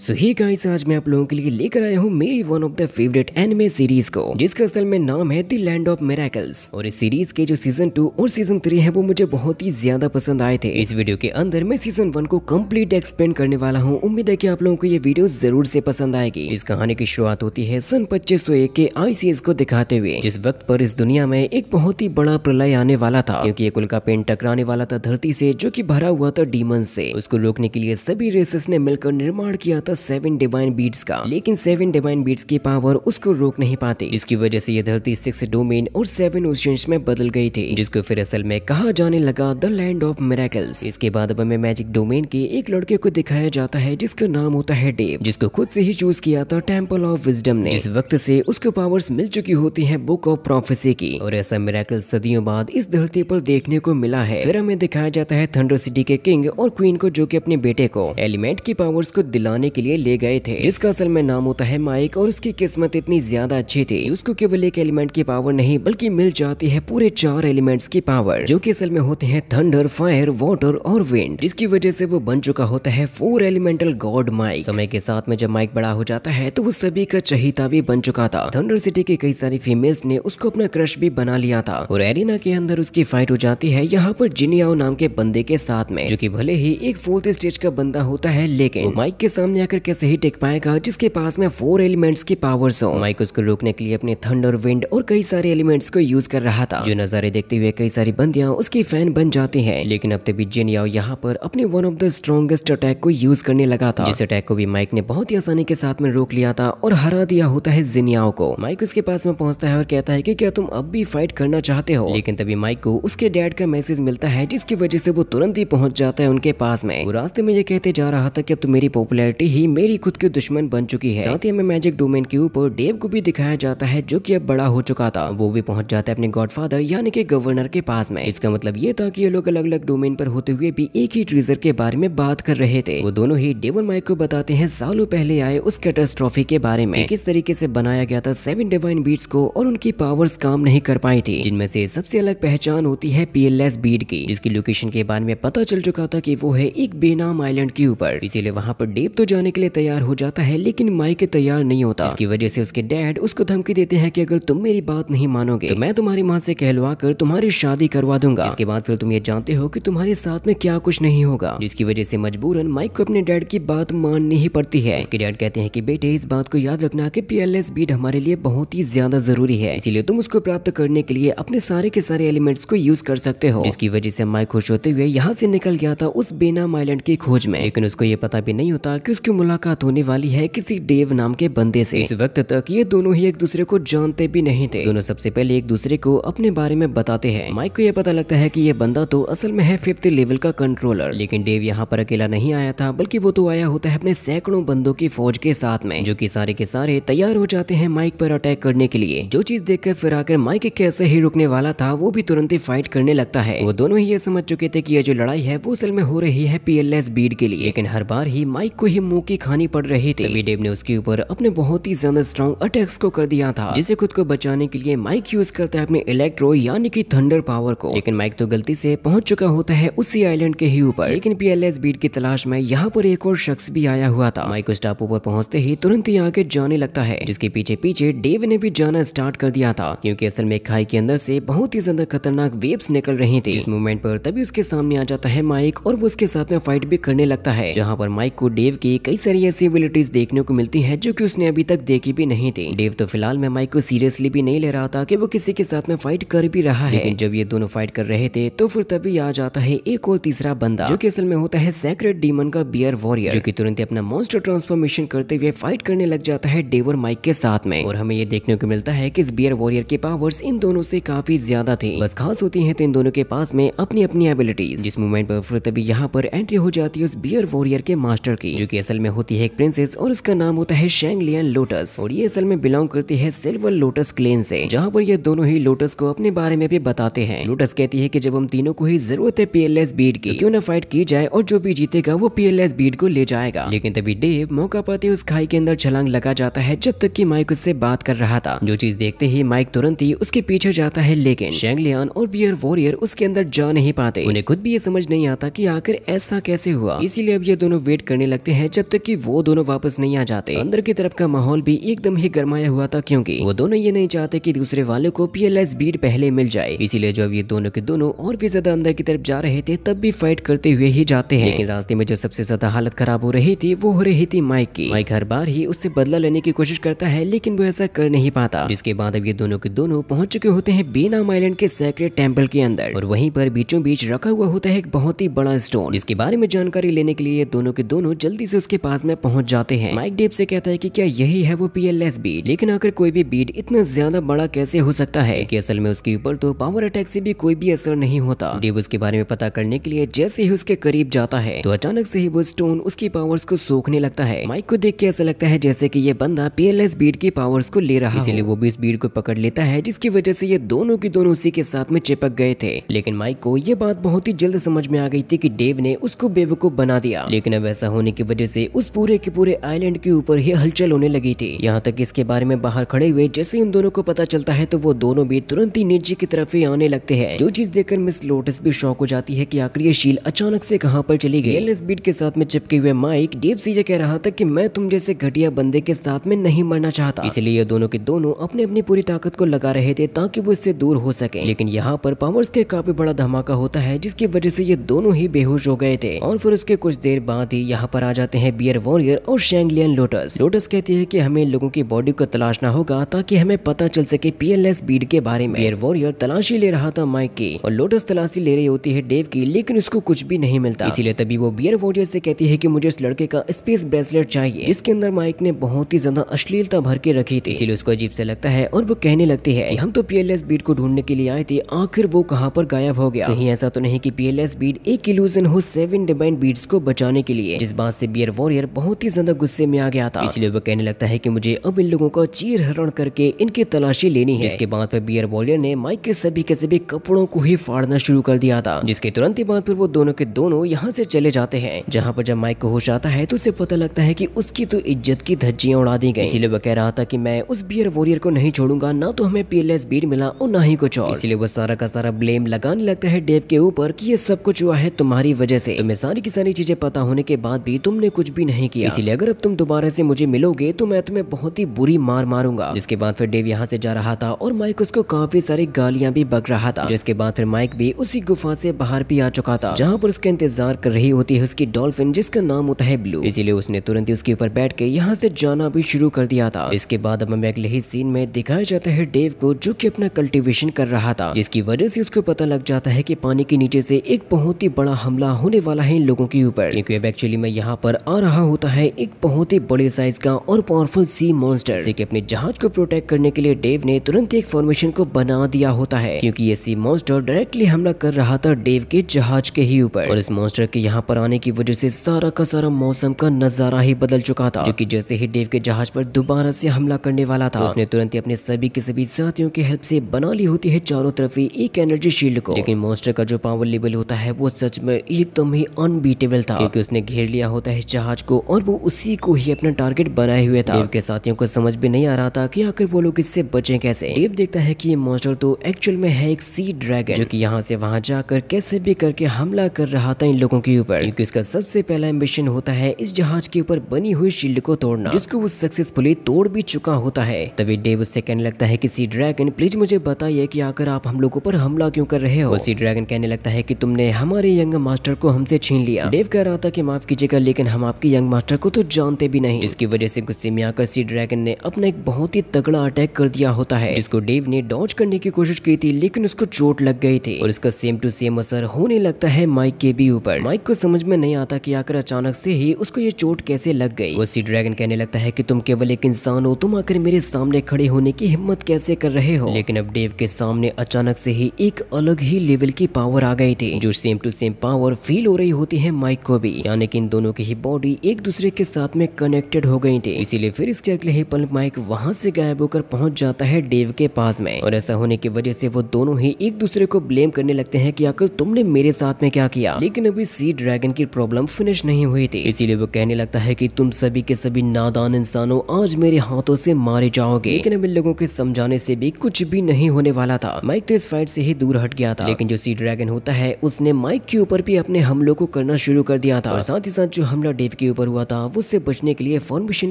सो ही guys आज मैं आप लोगों के लिए लेकर आया हूँ मेरी one of the favourite anime series को जिसका असल में नाम है दी लैंड ऑफ मेराकल्स और इस सीरीज के जो सीजन टू और सीजन थ्री है वो मुझे बहुत ही ज्यादा पसंद आए थे इस वीडियो के अंदर मैं सीजन वन को कम्प्लीट एक्सप्लेन करने वाला हूँ उम्मीद है की आप लोगों को ये वीडियो जरूर ऐसी पसंद आएगी इस कहानी की शुरुआत होती है सन पच्चीस के आई को दिखाते हुए जिस वक्त पर इस दुनिया में एक बहुत ही बड़ा प्रलय आने वाला था क्यूँकी ये कुल का पेंट टकराने वाला था धरती से जो की भरा हुआ था डीमन ऐसी उसको रोकने के लिए सभी रेसेस ने मिलकर निर्माण किया किया था सेवन डिवाइन बीट्स का लेकिन सेवन डिवाइन बीट्स की पावर उसको रोक नहीं पाती जिसकी वजह से यह धरती सिक्स डोमेन और सेवन ओशियंस में बदल गई थी जिसको फिर असल में कहा जाने लगा द लैंड ऑफ मेरेकल्स इसके बाद हमें मैजिक डोमेन के एक लड़के को दिखाया जाता है जिसका नाम होता है डेव जिसको खुद से ही चूज किया था टेम्पल ऑफ विजडम ने इस वक्त से उसको पावर्स मिल चुकी होती है बुक ऑफ प्रोफेसी की और ऐसा मेरेकल सदियों बाद इस धरती पर देखने को मिला है फिर हमें दिखाया जाता है थंडर सिटी के किंग और क्वीन को जो की अपने बेटे को एलिमेंट की पावर्स को दिलाने बनाने के लिए ले गए थे जिसका असल में नाम होता है माइक और उसकी किस्मत इतनी ज्यादा अच्छी थी उसको केवल एक एलिमेंट की पावर नहीं बल्कि मिल जाती है पूरे चार एलिमेंट्स की पावर जो की असल में होते हैं थंडर फायर वाटर और विंड जिसकी वजह से वो बन चुका होता है फोर एलिमेंटल गॉड माइक समय के साथ में जब माइक बड़ा हो जाता है तो वो सभी का चहिता भी बन चुका था थंडर सिटी के कई सारी फीमेल्स ने उसको अपना क्रश भी बना लिया था और एरिना के अंदर उसकी फाइट हो जाती है यहाँ पर जिनियाओ नाम के बंदे के साथ में जो की भले ही एक फोर्थ स्टेज का बंदा होता है लेकिन माइक के सामने सामने आकर कैसे ही टेक पाएगा जिसके पास में फोर एलिमेंट्स की पावर्स हो माइक उसको रोकने के लिए अपने थंडर विंड और कई सारे एलिमेंट्स को यूज कर रहा था जो नजारे देखते हुए कई सारी बंदियां उसकी फैन बन जाती है लेकिन अब तभी जिन याओ यहाँ पर अपने one of the strongest attack को यूज करने लगा था जिस अटैक को भी माइक ने बहुत ही आसानी के साथ में रोक लिया था और हरा दिया होता है जिनियाओ को माइक उसके पास में पहुंचता है और कहता है की क्या तुम अब भी फाइट करना चाहते हो लेकिन तभी माइक को उसके डैड का मैसेज मिलता है जिसकी वजह से वो तुरंत ही पहुंच जाता है उनके पास में रास्ते में ये कहते जा रहा था की अब तुम तो मेरी पॉपुलरिटी प्रॉपर्टी ही मेरी खुद की दुश्मन बन चुकी है साथ ही हमें मैजिक डोमेन के ऊपर डेव को भी दिखाया जाता है जो की अब बड़ा हो चुका था वो भी पहुंच जाता है अपने गॉडफादर यानी कि गवर्नर के पास में इसका मतलब ये था कि ये लोग अलग अलग डोमेन पर होते हुए भी एक ही ट्रीजर के बारे में बात कर रहे थे वो दोनों ही डेवन माइक को बताते हैं सालों पहले आए उस कैटेस्ट्रॉफी के बारे में किस तरीके से बनाया गया था सेवन डिवाइन बीट्स को और उनकी पावर्स काम नहीं कर पाई थी जिनमें से सबसे अलग पहचान होती है पीएलएस बीट की जिसकी लोकेशन के बारे में पता चल चुका था कि वो है एक बेनाम आइलैंड के ऊपर इसीलिए वहाँ पर डेप तो जाने के लिए तैयार हो जाता है लेकिन माइक तैयार नहीं होता इसकी वजह से उसके डैड उसको धमकी देते हैं कि अगर तुम मेरी बात नहीं मानोगे तो मैं तुम्हारी माँ से कहलवा कर तुम्हारी शादी करवा दूंगा इसके बाद फिर तुम ये जानते हो कि तुम्हारे साथ में क्या कुछ नहीं होगा जिसकी वजह से मजबूरन माइक को अपने डैड की बात माननी ही पड़ती है उसके डैड कहते हैं की बेटे इस बात को याद रखना की पी बीड हमारे लिए बहुत ही ज्यादा जरूरी है इसीलिए तुम उसको प्राप्त करने के लिए अपने सारे के सारे एलिमेंट्स को यूज कर सकते हो जिसकी वजह से माइक खुश होते हुए यहाँ से निकल गया था उस बेनाम आइलैंड की खोज में लेकिन उसको ये पता भी नहीं होता की उसकी मुलाकात होने वाली है किसी डेव नाम के बंदे से इस वक्त तक ये दोनों ही एक दूसरे को जानते भी नहीं थे दोनों सबसे पहले एक दूसरे को अपने बारे में बताते हैं माइक को यह पता लगता है कि ये बंदा तो असल में है फिफ्थ लेवल का कंट्रोलर लेकिन डेव यहाँ पर अकेला नहीं आया था बल्कि वो तो आया होता है अपने सैकड़ों बंदों की फौज के साथ में जो की सारे के सारे तैयार हो जाते हैं माइक पर अटैक करने के लिए जो चीज देख कर फिर आकर माइक कैसे ही रुकने वाला था वो भी तुरंत ही फाइट करने लगता है वो दोनों ही ये समझ चुके थे की ये जो लड़ाई है वो असल में हो रही है पीएलएस बीड के लिए लेकिन हर बार ही माइक को ही मुंह की खानी पड़ रहे थे डेव ने उसके ऊपर अपने बहुत ही ज्यादा स्ट्रॉन्ग अटैक्स को कर दिया था जिसे खुद को बचाने के लिए माइक यूज करता है अपने इलेक्ट्रो यानी कि थंडर पावर को लेकिन माइक तो गलती से पहुंच चुका होता है उसी आइलैंड के ही ऊपर लेकिन पीएलएस बीट की तलाश में यहाँ पर एक और शख्स भी आया हुआ था माइक उस टापू पर पहुंचते ही तुरंत ही आगे जाने लगता है जिसके पीछे पीछे डेव ने भी जाना स्टार्ट कर दिया था क्यूँकी असल में खाई के अंदर से बहुत ही ज्यादा खतरनाक वेब्स निकल रहे थे इस मूवमेंट पर तभी उसके सामने आ जाता है माइक और वो उसके साथ में फाइट भी करने लगता है जहाँ पर माइक को डेव की लिए कई सारी ऐसी एबिलिटीज देखने को मिलती है जो की उसने अभी तक देखी भी नहीं थी डेव तो फिलहाल में माइक को सीरियसली भी नहीं ले रहा था की वो किसी के साथ में फाइट कर भी रहा है जब ये दोनों फाइट कर रहे थे तो फिर तभी आ जाता है एक और तीसरा बंदा जो की असल में होता है सेक्रेट डीमन का बियर वॉरियर जो की तुरंत अपना मोस्टर ट्रांसफॉर्मेशन करते हुए फाइट करने लग जाता है डेव और माइक के साथ में और हमें ये देखने को मिलता है की इस बियर वॉरियर के पावर्स इन दोनों से काफी ज्यादा थे बस खास होती है तो इन दोनों के पास में अपनी अपनी एबिलिटीज जिस मोमेंट पर फिर तभी यहाँ पर एंट्री हो जाती है उस बियर वॉरियर के मास्टर की जो की असल में होती है एक प्रिंसेस और उसका नाम होता है शेंगलियन लोटस और ये असल में बिलोंग करती है सिल्वर लोटस क्लेन से जहाँ पर ये दोनों ही लोटस को अपने बारे में भी बताते हैं लोटस कहती है की जब हम तीनों को ही जरूरत है पीएलएस बीड की क्यों न फाइट की जाए और जो भी जीतेगा वो पीएलएस बीड को ले जाएगा लेकिन तभी डेव मौका पाते उस खाई के अंदर छलांग लगा जाता है जब तक की माइक उससे बात कर रहा था जो चीज देखते ही माइक तुरंत ही उसके पीछे जाता है लेकिन शेंगलियन और बियर वॉरियर उसके अंदर जा नहीं पाते उन्हें खुद भी ये समझ नहीं आता की आखिर ऐसा कैसे हुआ इसीलिए अब ये दोनों वेट करने लगते हैं जब तक कि वो दोनों वापस नहीं आ जाते अंदर की तरफ का माहौल भी एकदम ही गरमाया हुआ था क्योंकि वो दोनों ये नहीं चाहते कि दूसरे वाले को पीएलएस बीड पहले मिल जाए इसीलिए जब ये दोनों के दोनों और भी ज्यादा अंदर की तरफ जा रहे थे तब भी फाइट करते हुए ही जाते हैं लेकिन रास्ते में जो सबसे ज्यादा हालत खराब हो रही थी वो हो रही थी माइक की माइक हर बार ही उससे बदला लेने की कोशिश करता है लेकिन वो ऐसा कर नहीं पाता जिसके बाद अब ये दोनों के दोनों पहुंच चुके होते हैं बेनाम आईलैंड के सैक्रेट टेम्पल के अंदर और वहीं पर बीचों बीच रखा हुआ होता है एक बहुत ही बड़ा स्टोन जिसके बारे में जानकारी लेने के लिए दोनों के दोनों जल्दी से यूजर्स के पास में पहुंच जाते हैं माइक डेप से कहता है कि क्या यही है वो पीएलएस बीड लेकिन आखिर कोई भी बीड इतना ज्यादा बड़ा कैसे हो सकता है कि असल में उसके ऊपर तो पावर अटैक से भी कोई भी असर नहीं होता डेब उसके बारे में पता करने के लिए जैसे ही उसके करीब जाता है तो अचानक से ही वो स्टोन उसकी पावर्स को सोखने लगता है माइक को देख के ऐसा लगता है जैसे की ये बंदा एस बीड की पावर्स को ले रहा इसीलिए वो भी इस बीड को पकड़ लेता है जिसकी वजह से ये दोनों की दोनों उसी के साथ में चिपक गए थे लेकिन माइक को ये बात बहुत ही जल्द समझ में आ गई थी की डेव ने उसको बेवकूफ बना दिया लेकिन अब ऐसा होने की वजह से उस पूरे के पूरे आइलैंड के ऊपर ही हलचल होने लगी थी यहाँ तक इसके बारे में बाहर खड़े हुए जैसे उन दोनों को पता चलता है तो वो दोनों भी तुरंत ही निजी की तरफ ही आने लगते हैं जो चीज देखकर मिस लोटस भी शौक हो जाती है की आखिर ये शील अचानक से कहाँ पर चली गई एल बीट के साथ में चिपके हुए माइक डीप सी कह रहा था की मैं तुम जैसे घटिया बंदे के साथ में नहीं मरना चाहता इसलिए दोनों के दोनों अपने अपनी पूरी ताकत को लगा रहे थे ताकि वो इससे दूर हो सके लेकिन यहाँ पर पावर्स के काफी बड़ा धमाका होता है जिसकी वजह से ये दोनों ही बेहोश हो गए थे और फिर उसके कुछ देर बाद ही यहाँ पर आ जाते हैं है बियर वॉरियर और शैंगलियन लोटस लोटस कहती है कि हमें लोगों की बॉडी को तलाशना होगा ताकि हमें पता चल सके पीएलएस बीड के बारे में बियर वॉरियर तलाशी ले रहा था माइक की और लोटस तलाशी ले रही होती है डेव की लेकिन उसको कुछ भी नहीं मिलता इसीलिए तभी वो बियर वॉरियर से कहती है की मुझे इस लड़के का स्पेस ब्रेसलेट चाहिए इसके अंदर माइक ने बहुत ही ज्यादा अश्लीलता भर के रखी थी इसीलिए उसको अजीब से लगता है और वो कहने लगती है हम तो पीएलएस बीड को ढूंढने के लिए आए थे आखिर वो कहाँ पर गायब हो गया कहीं ऐसा तो नहीं की पीएलएस बीड एक इल्यूजन हो सेवन डिवाइन बीड्स को बचाने के लिए जिस बात से बियर एयर वॉरियर बहुत ही ज्यादा गुस्से में आ गया था इसलिए वह कहने लगता है कि मुझे अब इन लोगों का चीर हरण करके इनकी तलाशी लेनी है इसके बाद बियर वॉरियर ने माइक के सभी के सभी कपड़ों को ही फाड़ना शुरू कर दिया था जिसके तुरंत ही बाद फिर वो दोनों के दोनों यहाँ से चले जाते हैं जहाँ पर जब माइक को होश आता है तो उसे पता लगता है की उसकी तो इज्जत की धज्जियाँ उड़ा दी गई इसलिए वह कह रहा था की मैं उस बियर वॉरियर को नहीं छोड़ूंगा ना तो हमें पीएलएस बीड मिला और ना ही कुछ और इसलिए वो सारा का सारा ब्लेम लगाने लगता है डेव के ऊपर की ये सब कुछ हुआ है तुम्हारी वजह से तुम्हें सारी की सारी चीजें पता होने के बाद भी तुमने कुछ भी नहीं किया इसलिए अगर अब तुम दोबारा से मुझे मिलोगे तो मैं तुम्हें बहुत ही बुरी मार मारूंगा जिसके बाद फिर डेव यहाँ से जा रहा था और माइक उसको काफी सारी गालियाँ भी बग रहा था जिसके बाद फिर माइक भी उसी गुफा से बाहर भी आ चुका था जहाँ पर उसका इंतजार कर रही होती है उसकी डॉल्फिन जिसका नाम होता है ब्लू इसीलिए उसने तुरंत ही उसके ऊपर बैठ के यहाँ से जाना भी शुरू कर दिया था इसके बाद अब हमें अगले ही सीन में दिखाया जाता है डेव को जो कि अपना कल्टीवेशन कर रहा था जिसकी वजह से उसको पता लग जाता है कि पानी के नीचे से एक बहुत ही बड़ा हमला होने वाला है इन लोगों के ऊपर क्योंकि अब एक्चुअली में यहाँ पर आ रहा होता है एक बहुत ही बड़े साइज का और पावरफुल सी मॉन्स्टर जिसे अपने जहाज को प्रोटेक्ट करने के लिए डेव ने तुरंत एक फॉर्मेशन को बना दिया होता है क्यूँकी ये सी मॉन्स्टर डायरेक्टली हमला कर रहा था डेव के जहाज के ही ऊपर और इस मॉन्स्टर के यहाँ पर आने की वजह से सारा का सारा मौसम का नजारा ही बदल चुका था क्यूँकी जैसे ही डेव के जहाज पर दोबारा से हमला करने वाला था उसने तुरंत ही अपने सभी के सभी साथियों के हेल्प से बना ली होती है चारों तरफ ही एक एनर्जी शील्ड को लेकिन मॉन्स्टर का जो पावर लेवल होता है वो सच में एकदम ही अनबीटेबल था क्योंकि उसने घेर लिया होता है जहाज को और वो उसी को ही अपना टारगेट बनाए हुए था देव के साथियों को समझ भी नहीं आ रहा था कि आखिर वो लोग इससे बचे कैसे देव देखता है कि ये मॉन्स्टर तो एक्चुअल में है एक सी ड्रैगन जो कि यहाँ से वहाँ जाकर कैसे भी करके हमला कर रहा था इन लोगों के ऊपर क्योंकि इसका सबसे पहला एम्बिशन होता है इस जहाज के ऊपर बनी हुई शील्ड को तोड़ना जिसको वो सक्सेसफुली तोड़ भी चुका होता है तभी डेव उससे कहने लगता है कि सी ड्रैगन प्लीज मुझे बताइए कि आकर आप हम लोगों पर हमला क्यों कर रहे हो सी ड्रैगन कहने लगता है कि तुमने हमारे यंग मास्टर को हमसे छीन लिया डेव कह रहा था की माफ कीजिएगा लेकिन हम आपके यंग मास्टर को तो जानते भी नहीं इसकी वजह से गुस्से में आकर सी ड्रैगन ने अपना एक बहुत ही तगड़ा अटैक कर दिया होता है जिसको डेव ने डॉच करने की कोशिश की थी लेकिन उसको चोट लग गई थी और इसका सेम टू सेम असर होने लगता है माइक के भी ऊपर माइक को समझ में नहीं आता की आकर अचानक से ही उसको ये चोट कैसे लग गई वो सी ड्रैगन कहने लगता है की तुम केवल एक इंसान हो तुम आकर मेरे सामने खड़े होने की हिम्मत कैसे कर रहे हो लेकिन अब डेव के सामने अचानक से ही एक अलग ही लेवल की पावर आ गई थी जो same to same power feel हो रही होती है माइक को भी यानी कि इन दोनों के ही बॉडी एक दूसरे के साथ में कनेक्टेड हो गई थी इसीलिए फिर इसके अगले ही पल माइक वहाँ से गायब होकर पहुँच जाता है डेव के पास में और ऐसा होने की वजह से वो दोनों ही एक दूसरे को ब्लेम करने लगते है की आकल तुमने मेरे साथ में क्या किया लेकिन अभी सी ड्रैगन की प्रॉब्लम फिनिश नहीं हुई थी इसीलिए वो कहने लगता है की तुम सभी के सभी नादान इंसानों आज मेरे हाथों से मारे जाओगे लेकिन अब इन लोगों के समझाने से भी कुछ भी नहीं होने वाला था माइक तो इस फाइट से ही दूर हट गया था लेकिन जो सी ड्रैगन होता है उसने माइक के ऊपर भी अपने हमलों को करना शुरू कर दिया था और साथ ही साथ जो हमला डेव के ऊपर हुआ था उससे बचने के लिए फॉर्मेशन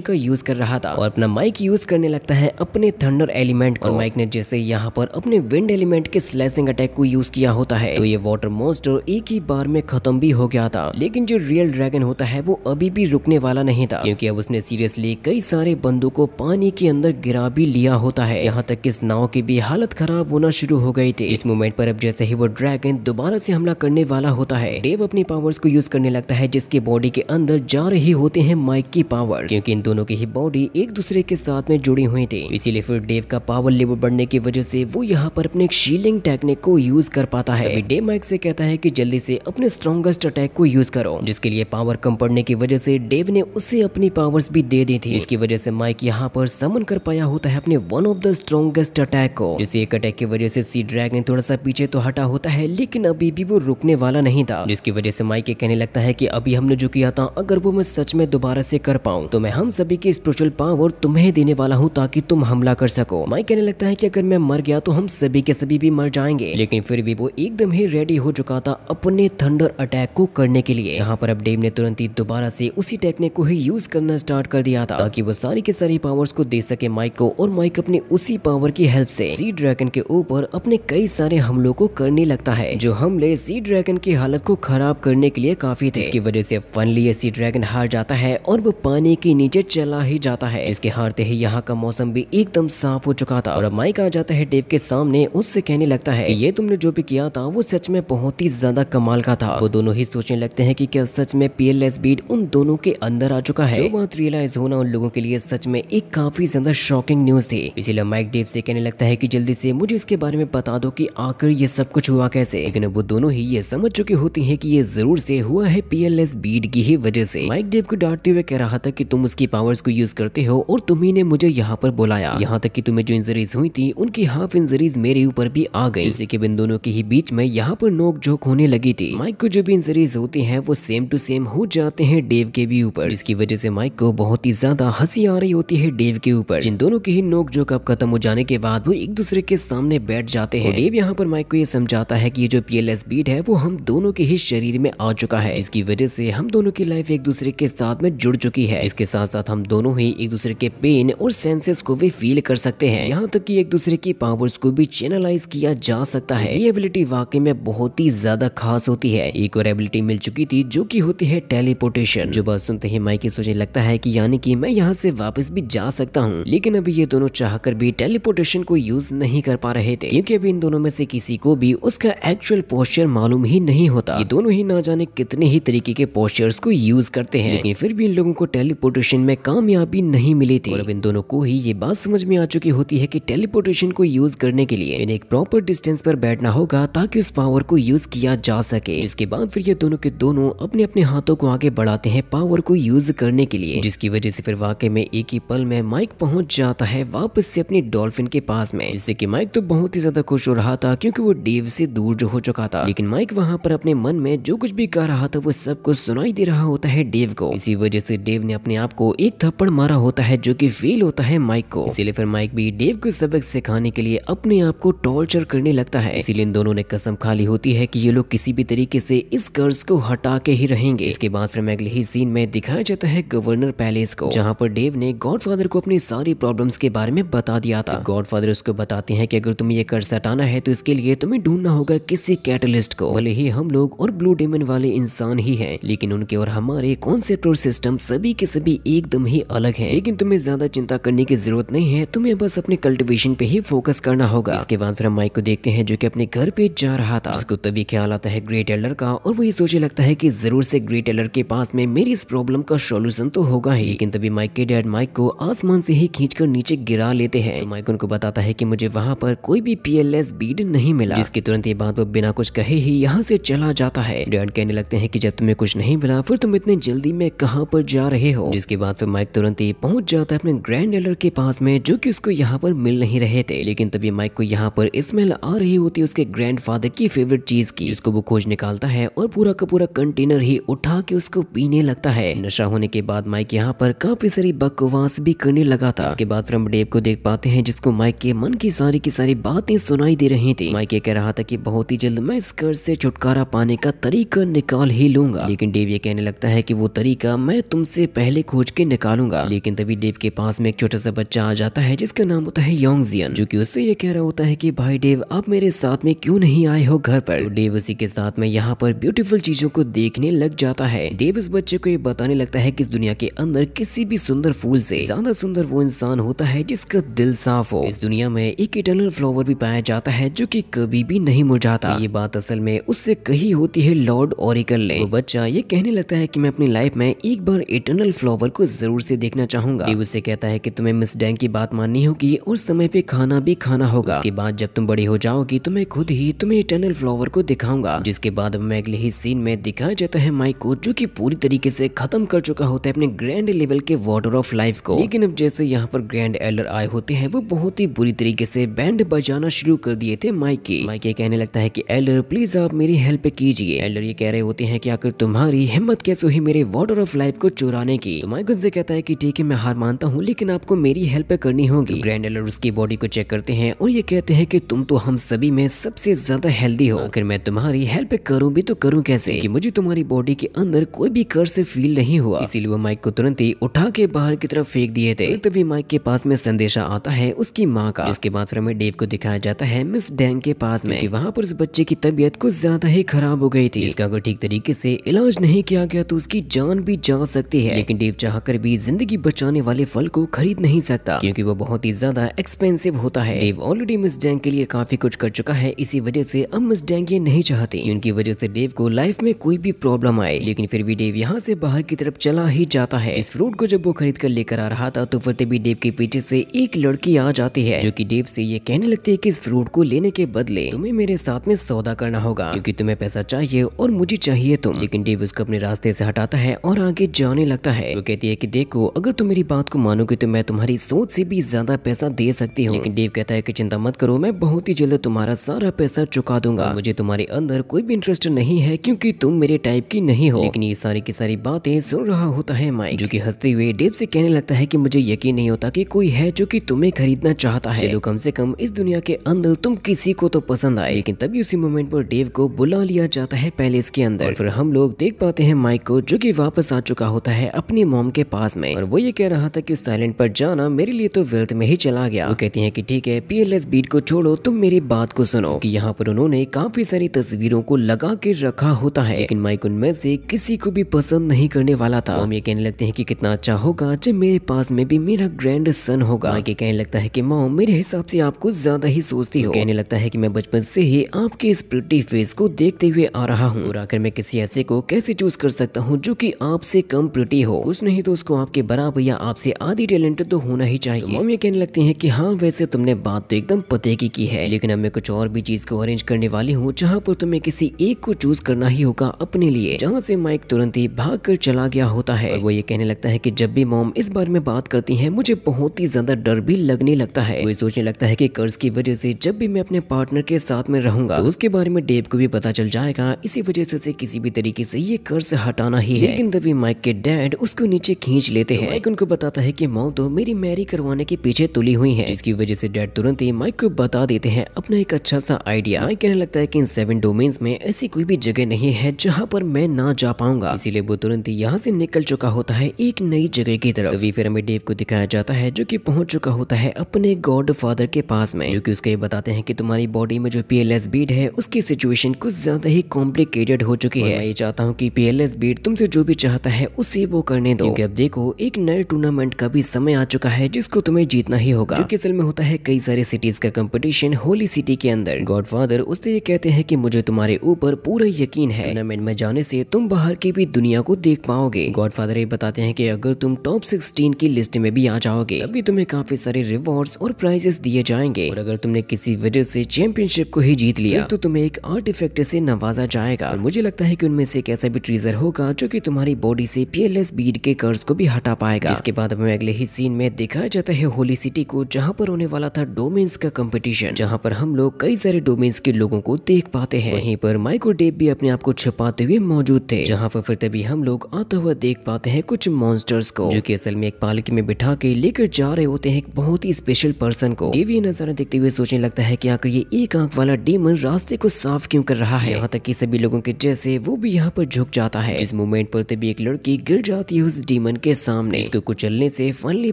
का यूज कर रहा था और अपना माइक यूज करने लगता है अपने थंडर एलिमेंट को माइक oh. ने जैसे यहाँ पर अपने विंड एलिमेंट के स्लैसिंग अटैक को यूज किया होता है तो ये वाटर मोस्टर एक ही बार में खत्म भी हो गया था लेकिन जो रियल ड्रैगन होता है वो अभी भी रुकने वाला नहीं था क्योंकि अब उसने सीरियसली कई सारे बंदों को पानी के अंदर गिरा भी लिया होता है यहाँ तक इस नाव की भी हालत खराब होना शुरू हो गई थी इस मोमेंट पर अब जैसे ही वो ड्रैगन दोबारा से हमला करने वाला होता है डेव अपनी पावर्स को यूज करने लगता है जिसके बॉडी के अंदर जा रहे होते हैं माइक की पावर क्योंकि इन दोनों की ही बॉडी एक दूसरे के साथ में जुड़ी हुई थी इसीलिए फिर डेव का पावर लेवल बढ़ने की वजह से वो यहाँ पर अपने शीलिंग टेक्निक को यूज कर पाता है डेव माइक से कहता है की जल्दी से अपने स्ट्रॉन्गेस्ट अटैक को यूज करो जिसके लिए पावर कम पड़ने की वजह से डेव ने उसे अपनी पावर्स भी दे दी थी इसकी वजह से माइक यहाँ पर समन कर पाया होता है अपने one of the strongest attack को जिस एक अटैक की वजह से सी ड्रैगन थोड़ा सा पीछे तो हटा होता है लेकिन अभी भी वो रुकने वाला नहीं था जिसकी वजह से माइक कहने लगता है की अभी हमने जो किया था अगर वो मैं सच में दोबारा से कर पाऊँ तो मैं हम सभी की स्पिरिचुअल पावर तुम्हें देने वाला हूँ ताकि तुम हमला कर सको माइक कहने लगता है की अगर मैं मर गया तो हम सभी के सभी भी मर जाएंगे लेकिन फिर भी वो एकदम ही रेडी हो चुका था अपने थंडर अटैक को करने के लिए यहाँ पर अब डेम ने तुरंत ही दोबारा से उसी टेक्निक को ही यूज करना स्टार्ट कर दिया था ताकि वो सारी के सारी पावर्स को दे सके माइक को और माइक अपने उसी पावर की हेल्प से सी ड्रैगन के ऊपर अपने कई सारे हमलों को करने लगता है जो हमले सी ड्रैगन की हालत को खराब करने के लिए काफी थे इसकी वजह से फनली सी ड्रैगन हार जाता है और वो पानी के नीचे चला ही जाता है इसके हारते ही यहाँ का मौसम भी एकदम साफ हो चुका था और माइक आ जाता है डेव के सामने उससे कहने लगता है ये तुमने जो भी किया था वो सच में बहुत ही ज्यादा कमाल का था वो दोनों ही सोचने लगते है की क्या सच में पीएलएस बीड उन दोनों के अंदर आ चुका है जो बात रियलाइज होना उन लोगों के लिए सच में एक काफी ज्यादा शॉकिंग न्यूज थी इसीलिए माइक डेव से कहने लगता है की जल्दी से मुझे इसके बारे में बता दो की आकर ये सब कुछ हुआ कैसे लेकिन वो दोनों ही ये समझ चुके होती है की ये जरूर से हुआ है पीएलएस बीड की ही वजह से माइक डेव को डांटते हुए कह रहा था कि तुम उसकी पावर्स को यूज करते हो और तुम्ही ने मुझे यहाँ पर बुलाया यहाँ तक कि तुम्हें जो इंजरीज हुई थी उनकी हाफ इंजरीज मेरे ऊपर भी आ गई इसी की बिन दोनों के ही बीच में यहाँ पर नोक झोंक होने लगी थी माइक को जो भी इंजरीज होती है वो सेम टू सेम हो जाते हैं डेव के भी ऊपर इसकी वजह से माइक को बहुत ही ज्यादा हंसी आ रही होती है डेव के ऊपर जिन दोनों की ही नोक झोंक अब खत्म हो जाने के बाद वो एक दूसरे के सामने बैठ जाते हैं डेव यहाँ पर माइक को ये समझाता है की जो पी एल बीट है वो हम दोनों के ही शरीर में आ चुका है इसकी वजह से हम दोनों की लाइफ एक दूसरे के साथ में जुड़ चुकी है इसके साथ साथ हम दोनों ही एक दूसरे के पेन और सेंसेस को भी फील कर सकते हैं यहाँ तक की एक दूसरे की पावर्स को भी चैनलाइज किया जा सकता है ये एबिलिटी वाकई में बहुत ही ज्यादा खास होती है एक और एबिलिटी मिल चुकी थी जो की होती है टेलीपोर्टेशन जो बात सुनते ही माइकी सोचने लगता है की यानी की मैं यहाँ से वापस भी जा सकता हूँ लेकिन अभी ये दोनों चाह भी टेलीपोर्टेशन को यूज नहीं कर पा रहे थे क्यूँकी अभी इन दोनों में से किसी को भी उसका एक्चुअल पोस्चर मालूम ही नहीं होता ये दोनों ही ना जाने कितने ही तरीके के पोस्चर्स को यूज यूज करते हैं लेकिन फिर भी इन लोगों को टेलीपोर्टेशन में कामयाबी नहीं मिली थी अब इन दोनों को ही ये बात समझ में आ चुकी होती है की टेलीपोर्टेशन को यूज करने के लिए इन्हें एक प्रॉपर डिस्टेंस पर बैठना होगा ताकि उस पावर को यूज किया जा सके इसके बाद फिर ये दोनों के दोनों अपने अपने हाथों को आगे बढ़ाते हैं पावर को यूज करने के लिए जिसकी वजह से फिर वाकई में एक ही पल में माइक पहुंच जाता है वापस से अपने डॉल्फिन के पास में जिससे कि माइक तो बहुत ही ज्यादा खुश हो रहा था क्योंकि वो डेव से दूर जो हो चुका था लेकिन माइक वहाँ पर अपने मन में जो कुछ भी कह रहा था वो सबको सुनाई दे रहा होता है है डेव को इसी वजह से डेव ने अपने आप को एक थप्पड़ मारा होता है जो की फेल होता है माइक को इसीलिए फिर माइक भी डेव को सबक सिखाने के लिए अपने आप को टॉर्चर करने लगता है इसीलिए इन दोनों ने कसम खाली होती है कि ये लोग किसी भी तरीके से इस कर्ज को हटा के ही रहेंगे इसके बाद फिर अगले ही सीन में दिखाया जाता है गवर्नर पैलेस को जहाँ पर डेव ने गॉडफादर को अपनी सारी प्रॉब्लम्स के बारे में बता दिया था तो गॉडफादर उसको बताते हैं कि अगर तुम्हें ये कर्ज हटाना है तो इसके लिए तुम्हें ढूंढना होगा किसी कैटलिस्ट को भले ही हम लोग और ब्लू डेमन वाले इंसान ही है लेकिन उनके और हमारे और ये कॉन्सेप्ट और सिस्टम सभी के सभी एकदम ही अलग है लेकिन तुम्हें ज्यादा चिंता करने की जरूरत नहीं है तुम्हें बस अपने कल्टिवेशन पे ही फोकस करना होगा इसके बाद फिर हम माइक को देखते हैं जो की अपने घर पे जा रहा था उसको तभी ख्याल आता है ग्रेट एलर का और वो ये सोचने लगता है की जरूर से ग्रेट एलर के पास में मेरी इस प्रॉब्लम का सोल्यूशन तो होगा ही लेकिन तभी माइक के डैड माइक को आसमान से ही खींच नीचे गिरा लेते हैं तो माइक उनको बताता है की मुझे वहाँ पर कोई भी पी बीड नहीं मिला इसके तुरंत ये बात वो बिना कुछ कहे ही यहाँ से चला जाता है डैड कहने लगते हैं कि जब तुम्हें कुछ नहीं मिला फिर तुम इतने इतने जल्दी में कहाँ पर जा रहे हो जिसके बाद फिर माइक तुरंत ही पहुंच जाता है अपने ग्रैंड एलर के पास में जो कि उसको यहाँ पर मिल नहीं रहे थे लेकिन तभी माइक को यहाँ पर स्मेल आ रही होती है उसके ग्रैंड की फेवरेट चीज की उसको वो खोज निकालता है और पूरा का पूरा कंटेनर ही उठा के उसको पीने लगता है नशा होने के बाद माइक यहाँ पर काफी सारी बकवास भी करने लगा था उसके बाद फिर हम डेव को देख पाते हैं जिसको माइक के मन की सारी की सारी बातें सुनाई दे रही थी माइक ये कह रहा था की बहुत ही जल्द मैं इस कर्ज से छुटकारा पाने का तरीका निकाल ही लूंगा लेकिन डेव ये कहने लगता है कि वो तरीका मैं तुमसे पहले खोज के निकालूंगा लेकिन तभी डेव के पास में एक छोटा सा बच्चा आ जाता है जिसका नाम होता है योंगजियन जो की उससे ये कह रहा होता है की भाई डेव आप मेरे साथ में क्यूँ नहीं आए हो घर पर डेव तो उसी के साथ में यहाँ पर ब्यूटीफुल चीजों को देखने लग जाता है डेव उस बच्चे को ये बताने लगता है की इस दुनिया के अंदर किसी भी सुंदर फूल से ज्यादा सुंदर वो इंसान होता है जिसका दिल साफ हो इस दुनिया में एक इटर्नल फ्लावर भी पाया जाता है जो की कभी भी नहीं मुरझाता ये बात असल में उससे कही होती है लॉर्ड ओरिकल ने वो बच्चा ये कहने लगता है की मैं अपनी लाइफ में एक बार इटर्नल फ्लावर को जरूर से देखना चाहूंगा देव उससे कहता है कि तुम्हें मिस डैंग की बात माननी होगी और समय पे खाना भी खाना होगा उसके बाद जब तुम बड़ी हो जाओगी तो मैं खुद ही तुम्हें इटर्नल फ्लावर को दिखाऊंगा जिसके बाद हमें अगले ही सीन में दिखाया जाता है माइक को जो की पूरी तरीके से खत्म कर चुका होता है अपने ग्रैंड लेवल के वाटर ऑफ लाइफ को लेकिन अब जैसे यहाँ पर ग्रैंड एल्डर आए होते हैं वो बहुत ही बुरी तरीके से बैंड बजाना शुरू कर दिए थे माइक के माइक ये कहने लगता है की एल्डर प्लीज आप मेरी हेल्प कीजिए एल्डर ये कह रहे होते हैं की आखिर तुम्हारी हिम्मत कैसे ही मेरे वाटर ऑफ लाइफ को चुराने की तो माइकल से कहता है कि ठीक है मैं हार मानता हूँ लेकिन आपको मेरी हेल्प करनी होगी ग्रैंड तो एलर उसकी बॉडी को चेक करते हैं और ये कहते हैं कि तुम तो हम सभी में सबसे ज्यादा हेल्दी हो अगर मैं तुम्हारी हेल्प करूँ भी तो करूँ कैसे कि मुझे तुम्हारी बॉडी के अंदर कोई भी कर से फील नहीं हुआ इसीलिए वो माइक को तुरंत ही उठा के बाहर की तरफ फेंक दिए थे तभी माइक के पास में संदेशा आता है उसकी माँ का इसके बाद फिर हमें डेव को दिखाया जाता है मिस डैंग के पास में वहाँ पर उस बच्चे की तबीयत कुछ ज्यादा ही खराब हो गई थी इसका अगर ठीक तरीके से इलाज नहीं किया गया तो उसकी जान भी जा सकती है लेकिन डेव चाहकर भी जिंदगी बचाने वाले फल को खरीद नहीं सकता क्योंकि वो बहुत ही ज्यादा एक्सपेंसिव होता है डेव ऑलरेडी मिस डैंग के लिए काफी कुछ कर चुका है इसी वजह से अब मिस डैंग ये नहीं चाहते उनकी वजह से डेव को लाइफ में कोई भी प्रॉब्लम आए लेकिन फिर भी डेव यहाँ से बाहर की तरफ चला ही जाता है इस फ्रूट को जब वो खरीद कर लेकर आ रहा था तो भी डेव के पीछे से एक लड़की आ जाती है जो की डेव से ये कहने लगती है की इस फ्रूट को लेने के बदले तुम्हें मेरे साथ में सौदा करना होगा क्योंकि तुम्हें पैसा चाहिए और मुझे चाहिए तुम लेकिन डेव उसको अपने रास्ते से हटाता है और आगे जाने लगता है वो कहती है कि देखो अगर तुम मेरी बात को मानोगे तो मैं तुम्हारी सोच से भी ज्यादा पैसा दे सकती हूँ लेकिन डेव कहता है कि चिंता मत करो मैं बहुत ही जल्द तुम्हारा सारा पैसा चुका दूंगा मुझे तुम्हारे अंदर कोई भी इंटरेस्ट नहीं है क्योंकि तुम मेरे टाइप की नहीं हो लेकिन ये सारी की सारी बातें सुन रहा होता है माइक जो की हंसते हुए डेव से कहने लगता है की मुझे यकीन नहीं होता की कोई है जो की तुम्हें खरीदना चाहता है कम से कम इस दुनिया के अंदर तुम किसी को तो पसंद आए लेकिन तभी उसी मोमेंट पर डेव को बुला लिया जाता है पैलेस के अंदर फिर हम लोग देख पाते हैं माइक को जो कि वापस आ चुका होता है अपनी मोम के पास में और वो ये कह रहा था कि उस आइलैंड पर जाना मेरे लिए तो वेल्थ में ही चला गया वो कहती है कि ठीक है पीएलएस बीट को छोड़ो तुम मेरी बात को सुनो कि यहाँ पर उन्होंने काफी सारी तस्वीरों को लगा के रखा होता है लेकिन माइक उनमें से किसी को भी पसंद नहीं करने वाला था हम ये कहने लगते की कि कितना अच्छा होगा जब मेरे पास में भी मेरा ग्रैंड सन होगा ये कहने लगता है की मोम मेरे हिसाब से आपको ज्यादा ही सोचती हो कहने लगता है की मैं बचपन से ही आपके इस प्रति फेस को देखते हुए आ रहा हूँ आखिर मैं किसी ऐसे को कैसे चूज कर सकता हूँ हूँ जो कि आपसे कम प्रिटी हो कुछ नहीं तो उसको आपके बराबर या आपसे आधी टैलेंटेड तो होना ही चाहिए तो मम ये कहने लगती है की हाँ वैसे तुमने बात तो एकदम पते की की है लेकिन अब मैं कुछ और भी चीज को अरेंज करने वाली हूँ जहाँ पर तुम्हें किसी एक को चूज करना ही होगा अपने लिए जहाँ से माइक तुरंत ही भाग कर चला गया होता है वो ये कहने लगता है की जब भी मॉम इस बारे में बात करती है मुझे बहुत ही ज्यादा डर भी लगने लगता है वो सोचने लगता है की कर्ज की वजह से जब भी मैं अपने पार्टनर के साथ में रहूंगा तो उसके बारे में डेब को भी पता चल जाएगा इसी वजह से उसे किसी भी तरीके से ये कर्ज हटाना ही है लेकिन तभी माइक के डैड उसको नीचे खींच लेते तो हैं माइक उनको बताता है कि माओ तो मेरी मैरी करवाने के पीछे तुली हुई है जिसकी वजह से डैड तुरंत ही माइक को बता देते हैं अपना एक अच्छा सा आइडिया माइक कहने लगता है की इन सेवन डोमेन्स में ऐसी कोई भी जगह नहीं है जहाँ पर मैं ना जा पाऊंगा इसीलिए वो तुरंत ही यहाँ से निकल चुका होता है एक नई जगह की तरफ तभी फिर हमें डेव को दिखाया जाता है जो की पहुंच चुका होता है अपने गॉड फादर के पास में जो की उसको ये बताते हैं की तुम्हारी बॉडी में जो पी बीड है उसकी सिचुएशन कुछ ज्यादा ही कॉम्प्लिकेटेड हो चुकी है मैं ये चाहता हूँ की पी बीड तुम तुमसे जो भी चाहता है उसे वो करने दो क्योंकि अब देखो एक नए टूर्नामेंट का भी समय आ चुका है जिसको तुम्हें जीतना ही होगा जो कि असल में होता है कई सारे सिटीज का कंपटीशन होली सिटी के अंदर गॉडफादर उससे ये कहते हैं कि मुझे तुम्हारे ऊपर पूरा यकीन है टूर्नामेंट में जाने से तुम बाहर की भी दुनिया को देख पाओगे गॉडफादर ये बताते हैं की अगर तुम टॉप सिक्सटीन की लिस्ट में भी आ जाओगे अभी तुम्हें काफी सारे रिवॉर्ड और प्राइजेस दिए जाएंगे और अगर तुमने किसी वजह से चैंपियनशिप को ही जीत लिया तो तुम्हें एक आर्टिफैक्ट से नवाजा जाएगा मुझे लगता है की उनमें से कैसा ऐसा भी ट्रीजर होगा जो कि तुम्हारी बॉडी से पीएलएस बीड के कर्ज को भी हटा पाएगा इसके बाद हमें अगले ही सीन में दिखाया जाता है होली सिटी को जहाँ पर होने वाला था डोमेन्स का कंपटीशन जहाँ पर हम लोग कई सारे डोमेन्स के लोगों को देख पाते हैं वहीं पर डेप भी अपने आप को छुपाते हुए मौजूद थे जहाँ पर फिर तभी हम लोग आता हुआ देख पाते हैं कुछ मॉन्स्टर्स को जो की असल में एक पालकी में बिठा के लेकर जा रहे होते हैं एक बहुत ही स्पेशल पर्सन को ये नजारा देखते हुए सोचने लगता है की आखिर ये एक आंख वाला डेमन रास्ते को साफ क्यों कर रहा है यहाँ तक की सभी लोगों के जैसे वो भी यहाँ पर झुक जाता है मोमेंट पर तभी एक लड़की गिर जाती है उस डीमन के सामने इसको कुचलने से फाइनली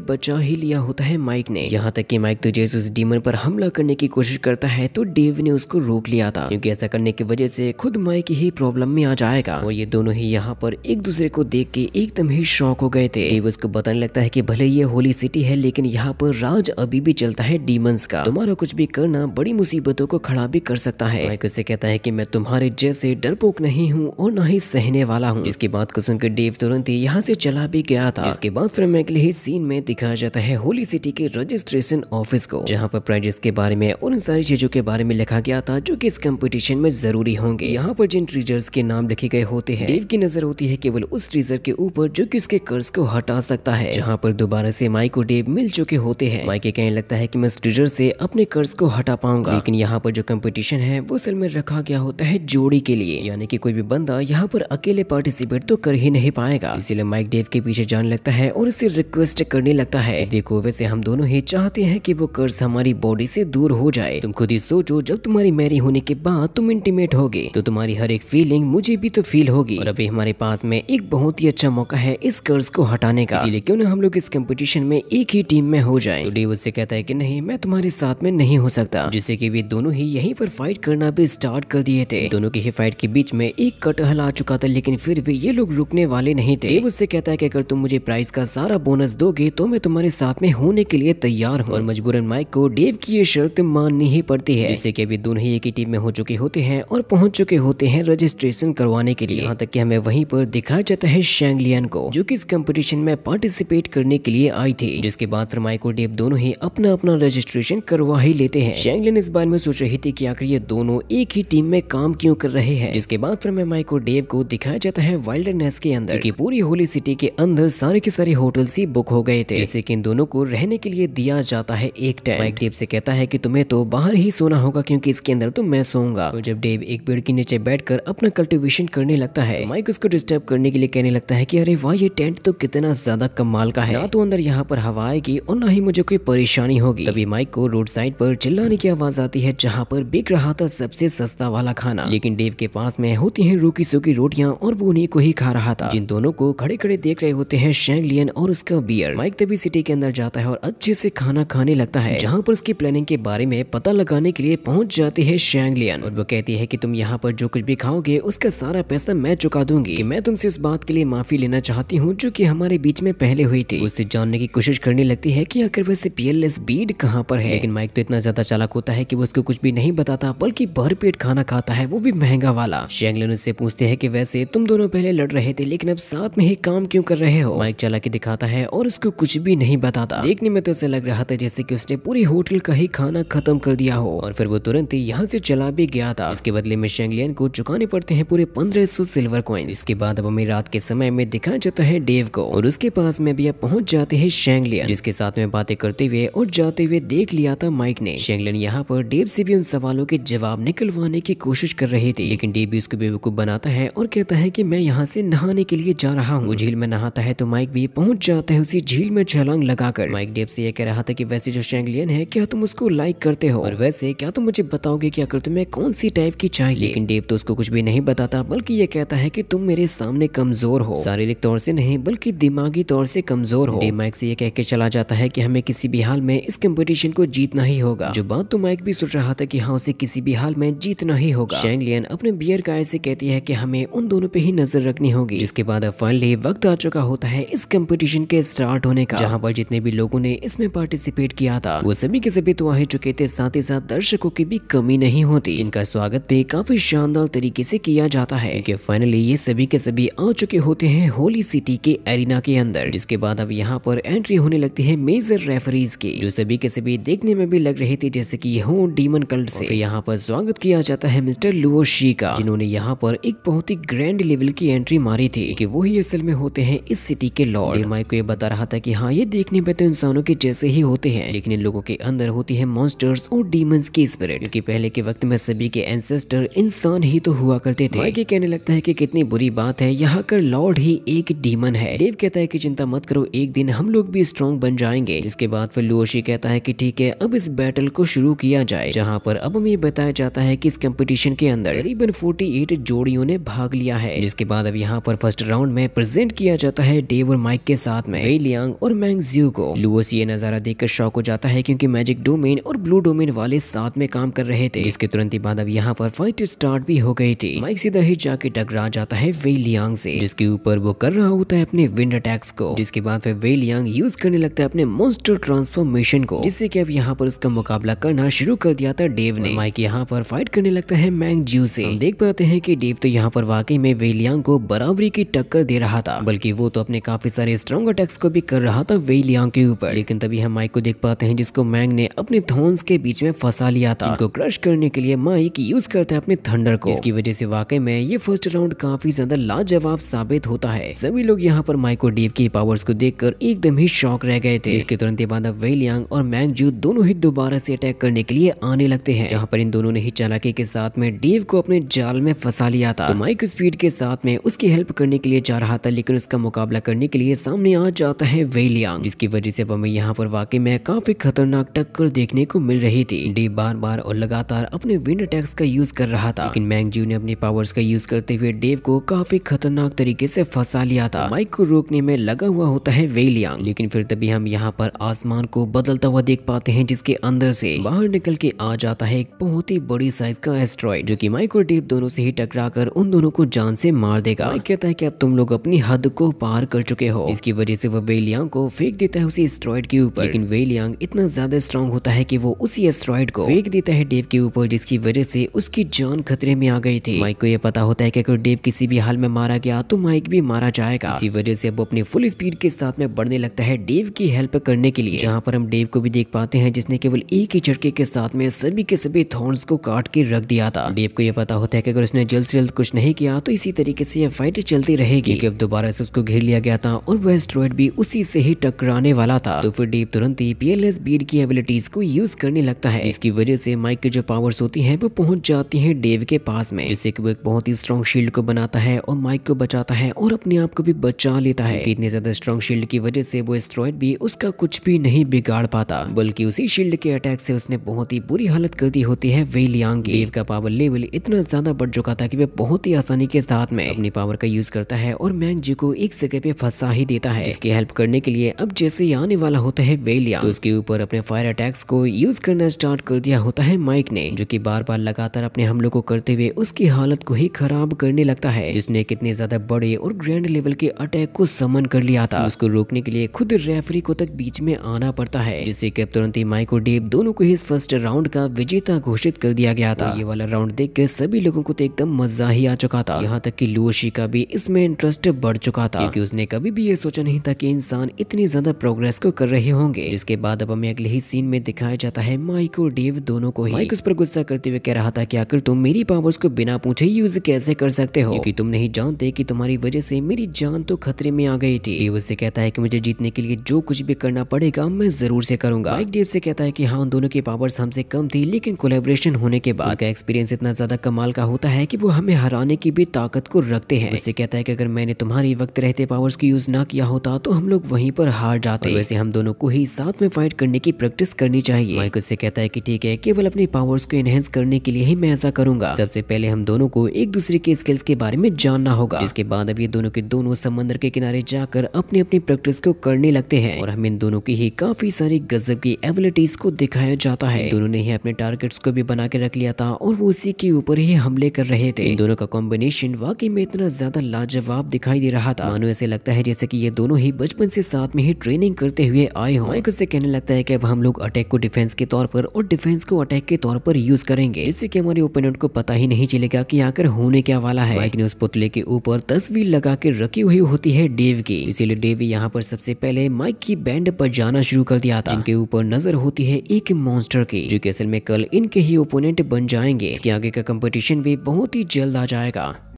बचा ही लिया होता है माइक ने यहाँ तक कि माइक तो जैसे उस डीमन पर हमला करने की कोशिश करता है तो डेव ने उसको रोक लिया था क्योंकि ऐसा करने की वजह से खुद माइक ही प्रॉब्लम में आ जाएगा और ये दोनों ही यहाँ पर एक दूसरे को देख के एकदम ही शौक हो गए थे डेव उसको बताने लगता है की भले ये होली सिटी है लेकिन यहाँ पर राज अभी भी चलता है डीमंस का तुम्हारा कुछ भी करना बड़ी मुसीबतों को खड़ा भी कर सकता है माइक उसे कहता है की मैं तुम्हारे जैसे डरपोक नहीं हूँ और न ही सहने वाला हूँ इसके बात को सुनकर डेव तुरंत ही यहाँ से चला भी गया था इसके बाद फिर में अगले ही सीन में दिखाया जाता है होली सिटी के रजिस्ट्रेशन ऑफिस को जहाँ पर प्राइजेस के बारे में और उन सारी चीजों के बारे में लिखा गया था जो की इस कम्पिटिशन में जरूरी होंगे यहाँ पर जिन ट्रीजर्स के नाम लिखे गए होते हैं डेव की नजर होती है केवल उस ट्रीजर के ऊपर जो की उसके कर्ज को हटा सकता है जहाँ पर दोबारा से माइक और डेव मिल चुके होते हैं माइक के कहने लगता है की मैं ट्रीजर से अपने कर्ज को हटा पाऊंगा लेकिन यहाँ पर जो कम्पिटिशन है वो असल में रखा गया होता है जोड़ी के लिए यानी की कोई भी बंदा यहाँ पर अकेले पार्टिसिपेट पार्टिसिपेट तो कर ही नहीं पाएगा इसीलिए माइक डेव के पीछे जाने लगता है और उसे रिक्वेस्ट करने लगता है देखो वैसे हम दोनों ही चाहते हैं कि वो कर्ज हमारी बॉडी से दूर हो जाए तुम खुद ही सोचो जब तुम्हारी मैरी होने के बाद तुम इंटीमेट होगी तो तुम्हारी हर एक फीलिंग मुझे भी तो फील होगी और अभी हमारे पास में एक बहुत ही अच्छा मौका है इस कर्ज को हटाने का इसीलिए क्यों ना हम लोग इस कंपटीशन में एक ही टीम में हो जाए तो डेव उससे कहता है की नहीं मैं तुम्हारे साथ में नहीं हो सकता जिससे की वे दोनों ही यही पर फाइट करना भी स्टार्ट कर दिए थे दोनों के ही फाइट के बीच में एक कटहल आ चुका था लेकिन फिर भी ये लोग रुकने वाले नहीं थे देव उससे कहता है कि अगर तुम मुझे प्राइस का सारा बोनस दोगे तो मैं तुम्हारे साथ में होने के लिए तैयार हूँ और मजबूरन माइक को डेव की ये शर्त माननी ही पड़ती है जैसे की अभी दोनों ही एक ही टीम में हो चुके होते हैं और पहुँच चुके होते हैं रजिस्ट्रेशन करवाने के लिए यहाँ तक की हमें वही पर दिखाया जाता है शैंगलियन को जो की इस कम्पिटिशन में पार्टिसिपेट करने के लिए आई थी जिसके बाद फिर माइक और डेव दोनों ही अपना अपना रजिस्ट्रेशन करवा ही लेते हैं शैंगलियन इस बारे में सोच रही थी की आखिर ये दोनों एक ही टीम में काम क्यूँ कर रहे हैं जिसके बाद फिर हमें माइक और डेव को दिखाया जाता है वाइल्डनेस के अंदर की पूरी होली सिटी के अंदर सारे के सारे होटल्स ही बुक हो गए थे जैसे कि इन दोनों को रहने के लिए दिया जाता है एक टेंट माइक डेव से कहता है कि तुम्हें तो बाहर ही सोना होगा क्योंकि इसके अंदर तो मैं सोऊंगा तो जब डेव एक पेड़ के नीचे बैठ अपना कल्टिवेशन करने लगता है माइक उसको डिस्टर्ब करने के लिए कहने लगता है कि अरे वाह ये टेंट तो कितना ज्यादा कमाल का है ना तो अंदर यहाँ पर हवा आएगी और ना ही मुझे कोई परेशानी होगी तभी माइक को रोड साइड पर चिल्लाने की आवाज आती है जहाँ पर बिक रहा था सबसे सस्ता वाला खाना लेकिन डेव के पास में होती है रूकी सूखी रोटियाँ और वो उन्हीं को ही खा रहा था जिन दोनों को खड़े खड़े देख रहे होते हैं शेंग लियन और उसका बियर माइक तभी सिटी के अंदर जाता है और अच्छे से खाना खाने लगता है जहाँ पर उसकी प्लानिंग के बारे में पता लगाने के लिए पहुँच जाती है शेंग लियन और वो कहती है की तुम यहाँ पर जो कुछ भी खाओगे उसका सारा पैसा मैं चुका दूंगी मैं तुमसे उस बात के लिए माफी लेना चाहती हूँ जो की हमारे बीच में पहले हुई थी उससे जानने की कोशिश करने लगती है की आखिर वैसे पीएलएस बीड कहाँ पर है लेकिन माइक तो इतना ज्यादा चालक होता है की वो उसको कुछ भी नहीं बताता बल्कि पेट खाना खाता है वो भी महंगा वाला शेंगलिन उससे पूछते है की वैसे तुम दोनों पहले पहले लड़ रहे थे लेकिन अब साथ में ही काम क्यों कर रहे हो माइक चला के दिखाता है और उसको कुछ भी नहीं बताता देखने में तो ऐसे लग रहा था जैसे कि उसने पूरे होटल का ही खाना खत्म कर दिया हो और फिर वो तुरंत ही यहाँ से चला भी गया था इसके बदले में शेंगलियन को चुकाने पड़ते हैं पूरे पंद्रह सौ सिल्वर कॉइन इसके बाद अब हमें रात के समय में दिखाया जाता है डेव को और उसके पास में भी अब पहुँच जाते हैं शेंगलियन जिसके साथ में बातें करते हुए और जाते हुए देख लिया था माइक ने शेंगलियन यहाँ पर डेव से भी उन सवालों के जवाब निकलवाने की कोशिश कर रही थी लेकिन डेव भी उसको बेवकूफ बनाता है और कहता है की मैं यहाँ से नहाने के लिए जा रहा हूँ झील में नहाता है तो माइक भी पहुंच जाता है उसी झील में छलांग लगाकर माइक डेब से यह कह रहा था कि वैसे जो शैंगलियन है क्या तुम उसको लाइक करते हो और वैसे क्या तुम मुझे बताओगे की अकल तुम्हें कौन सी टाइप की चाहिए लेकिन डेव तो उसको कुछ भी नहीं बताता बल्कि ये कहता है की तुम मेरे सामने कमजोर हो शारीरिक तौर से नहीं बल्कि दिमागी तौर से कमजोर हो माइक से ये कह के चला जाता है की हमें किसी भी हाल में इस कम्पिटिशन को जीतना ही होगा जो बात तो माइक भी सोच रहा था की हाँ उसे किसी भी हाल में जीतना ही होगा शेंगलियन अपने बियर गाय से कहती है की हमें उन दोनों पे ही नजर नजर रखनी होगी जिसके बाद अब फाइनली वक्त आ चुका होता है इस कंपटीशन के स्टार्ट होने का जहाँ पर जितने भी लोगों ने इसमें पार्टिसिपेट किया था वो सभी के सभी तो आ चुके थे साथ ही साथ दर्शकों की भी कमी नहीं होती इनका स्वागत भी काफी शानदार तरीके ऐसी किया जाता है की फाइनली ये सभी के सभी आ चुके होते हैं होली सिटी के एरिना के अंदर जिसके बाद अब यहाँ पर एंट्री होने लगती है मेजर रेफरीज की जो सभी के सभी देखने में भी लग रहे थे जैसे की हो डीमन कल्ट से यहाँ पर स्वागत किया जाता है मिस्टर लुओशी का जिन्होंने यहाँ पर एक बहुत ही ग्रैंड लेवल की की एंट्री मारी थी कि वो ही असल में होते हैं इस सिटी के लॉर्ड माइक को ये बता रहा था कि हाँ ये देखने में तो इंसानों के जैसे ही होते हैं लेकिन इन लोगों के अंदर होती है मॉन्स्टर्स और डीमंस की स्पिरिट क्योंकि पहले के वक्त में सभी के एंसेस्टर इंसान ही तो हुआ करते थे माइक ये कहने लगता है की कितनी बुरी बात है यहाँ कर लॉर्ड ही एक डीमन है देव कहता है की चिंता मत करो एक दिन हम लोग भी स्ट्रॉन्ग बन जाएंगे इसके बाद फिर लुओशी कहता है की ठीक है अब इस बैटल को शुरू किया जाए जहाँ पर अब हमें बताया जाता है की इस कम्पिटिशन के अंदर करीबन फोर्टी जोड़ियों ने भाग लिया है जिसके बाद बाद अब यहाँ पर फर्स्ट राउंड में प्रेजेंट किया जाता है डेव और माइक के साथ में लियांग और मैंग जियो को लुओस ये नज़ारा देखकर शौक हो जाता है क्योंकि मैजिक डोमेन और ब्लू डोमेन वाले साथ में काम कर रहे थे इसके तुरंत ही बाद अब यहाँ पर फाइट स्टार्ट भी हो गई थी माइक सीधा ही जाके टकरा जाता है वे लियांग से जिसके ऊपर वो कर रहा होता है अपने विंड अटैक्स को जिसके बाद फिर वे लियांग यूज करने लगता है अपने मोस्टर ट्रांसफॉर्मेशन को जिससे की अब यहाँ पर उसका मुकाबला करना शुरू कर दिया था डेव ने माइक यहाँ पर फाइट करने लगता है मैंग जू से देख पाते हैं की डेव तो यहाँ पर वाकई में वे लियांग को बराबरी की टक्कर दे रहा था बल्कि वो तो अपने काफी सारे स्ट्रॉन्ग अटैक्स को भी कर रहा था वेलियांग के ऊपर लेकिन तभी हम माइक को देख पाते हैं जिसको मैंग ने अपने थोन्स के बीच में फंसा लिया था इनको क्रश करने के लिए माइक यूज करता है अपने थंडर को इसकी वजह से वाकई में ये फर्स्ट राउंड काफी ज्यादा लाजवाब साबित होता है सभी लोग यहाँ पर माइको डेव की पावर्स को देख एकदम ही शौक रह गए थे इसके तुरंत बाद अब वेलियांग और मैंग जू दोनों ही दोबारा से अटैक करने के लिए आने लगते हैं यहाँ पर इन दोनों ने ही चालाकी के साथ में डेव को अपने जाल में फंसा लिया था तो माइक स्पीड के साथ में उसकी हेल्प करने के लिए जा रहा था लेकिन उसका मुकाबला करने के लिए सामने आ जाता है वेलियांग जिसकी वजह से हमें यहाँ पर वाकई में काफी खतरनाक टक्कर देखने को मिल रही थी डी बार बार और लगातार अपने विंड अटैक्स का यूज कर रहा था लेकिन मैंगजीव ने अपने पावर्स का यूज करते हुए डेव को काफी खतरनाक तरीके से फंसा लिया था माइक को रोकने में लगा हुआ होता है वेलियांग लेकिन फिर तभी हम यहाँ पर आसमान को बदलता हुआ देख पाते हैं जिसके अंदर से बाहर निकल के आ जाता है एक बहुत ही बड़ी साइज का एस्ट्रॉइड जो की माइक और डेव दोनों से ही टकरा कर उन दोनों को जान से मार दे देगा कहता है कि अब तुम लोग अपनी हद को पार कर चुके हो इसकी वजह से वह वेलियांग को फेंक देता है उसी एस्ट्रॉइड के ऊपर लेकिन वेलियांग इतना ज्यादा स्ट्रॉन्ग होता है की वो उसी एस्ट्रॉइड को फेंक देता है डेव के ऊपर जिसकी वजह से उसकी जान खतरे में आ गई थी माइक को यह पता होता है की अगर डेव किसी भी हाल में मारा गया तो माइक भी मारा जाएगा इसी वजह से अब अपनी फुल स्पीड के साथ में बढ़ने लगता है डेव की हेल्प करने के लिए जहाँ पर हम डेव को भी देख पाते हैं जिसने केवल एक ही झटके के साथ में सभी के सभी थॉर्न्स को काट के रख दिया था डेव को यह पता होता है कि अगर उसने जल्द से जल्द कुछ नहीं किया तो इसी तरीके से ये फाइट चलती रहेगी क्योंकि अब दोबारा से उसको घेर लिया गया था और वह एस्ट्रॉइड भी उसी से ही टकराने वाला था तो फिर डीप तुरंत ही पीएलएस बीड की एबिलिटीज को यूज करने लगता है इसकी वजह से माइक की जो पावर्स होती है वो पहुंच जाती है डेव के पास में जिससे की वो एक बहुत ही स्ट्रॉन्ग शील्ड को बनाता है और माइक को बचाता है और अपने आप को भी बचा लेता है इतने ज्यादा स्ट्रॉन्ग शील्ड की वजह से वो एस्ट्रॉइड भी उसका कुछ भी नहीं बिगाड़ पाता बल्कि उसी शील्ड के अटैक से उसने बहुत ही बुरी हालत कर दी होती है वेलियांग डेव का पावर लेवल इतना ज्यादा बढ़ चुका था की वह बहुत ही आसानी के साथ में अपनी अपनी पावर का यूज करता है और मैंग जी को एक जगह पे फंसा ही देता है इसकी हेल्प करने के लिए अब जैसे आने वाला होता है वेलिया तो उसके ऊपर अपने फायर अटैक्स को यूज करना स्टार्ट कर दिया होता है माइक ने जो की बार बार लगातार अपने हमलों को करते हुए उसकी हालत को ही खराब करने लगता है जिसने कितने ज्यादा बड़े और ग्रैंड लेवल के अटैक को समन कर लिया था उसको रोकने के लिए खुद रेफरी को तक बीच में आना पड़ता है जिससे कि तुरंत ही माइक और डेव दोनों को ही इस फर्स्ट राउंड का विजेता घोषित कर दिया गया था ये वाला राउंड देख के सभी लोगों को तो एकदम मजा ही आ चुका था यहाँ तक की लू जोशी का भी इसमें इंटरेस्ट बढ़ चुका था क्योंकि उसने कभी भी ये सोचा नहीं था कि इंसान इतनी ज्यादा प्रोग्रेस को कर रहे होंगे इसके बाद अब हमें अगले ही सीन में दिखाया जाता है माइक और डेव दोनों को ही माइक उस पर गुस्सा करते हुए कह रहा था की आखिर तुम मेरी पावर्स को बिना पूछे यूज कैसे कर सकते हो क्यूँकी तुम नहीं जानते की तुम्हारी वजह से मेरी जान तो खतरे में आ गई थी उससे कहता है की मुझे जीतने के लिए जो कुछ भी करना पड़ेगा मैं जरूर से करूंगा माइक डेव से कहता है की हाँ दोनों की पावर्स हमसे कम थी लेकिन कोलेबोरेशन होने के बाद का एक्सपीरियंस इतना ज्यादा कमाल का होता है की वो हमें हराने की भी ताकत को रख रखते हैं उससे कहता है कि अगर मैंने तुम्हारी वक्त रहते पावर्स की यूज ना किया होता तो हम लोग वहीं पर हार जाते वैसे हम दोनों को ही साथ में फाइट करने की प्रैक्टिस करनी चाहिए माइक उससे कहता है कि ठीक है केवल अपने पावर्स को एनहेंस करने के लिए ही मैं ऐसा करूंगा सबसे पहले हम दोनों को एक दूसरे के स्किल्स के बारे में जानना होगा इसके बाद अब ये दोनों के दोनों समंदर के किनारे जाकर अपनी अपनी प्रैक्टिस को करने लगते हैं और हम इन दोनों की ही काफी सारी गजब की एबिलिटीज को दिखाया जाता है दोनों ने ही अपने टारगेट्स को भी बना के रख लिया था और वो उसी के ऊपर ही हमले कर रहे थे इन दोनों का कॉम्बिनेशन वाकई में इतना ज़्यादा लाजवाब दिखाई दे रहा था मानो ऐसे लगता है जैसे कि ये दोनों ही बचपन से साथ में ही ट्रेनिंग करते हुए आए हो माइक उससे कहने लगता है कि अब हम लोग अटैक को डिफेंस के तौर पर और डिफेंस को अटैक के तौर पर यूज करेंगे जिससे की हमारे ओपोनेंट को पता ही नहीं चलेगा की आकर होने क्या वाला है माइक ने उस पुतले के ऊपर तस्वीर लगा के रखी हुई होती है डेव की इसीलिए डेव यहाँ पर सबसे पहले माइक की बैंड पर जाना शुरू कर दिया था इनके ऊपर नजर होती है एक मॉन्स्टर की जो असल में कल इनके ही ओपोनेंट बन जाएंगे इसके आगे का कंपटीशन भी बहुत ही जल्द आ जाएगा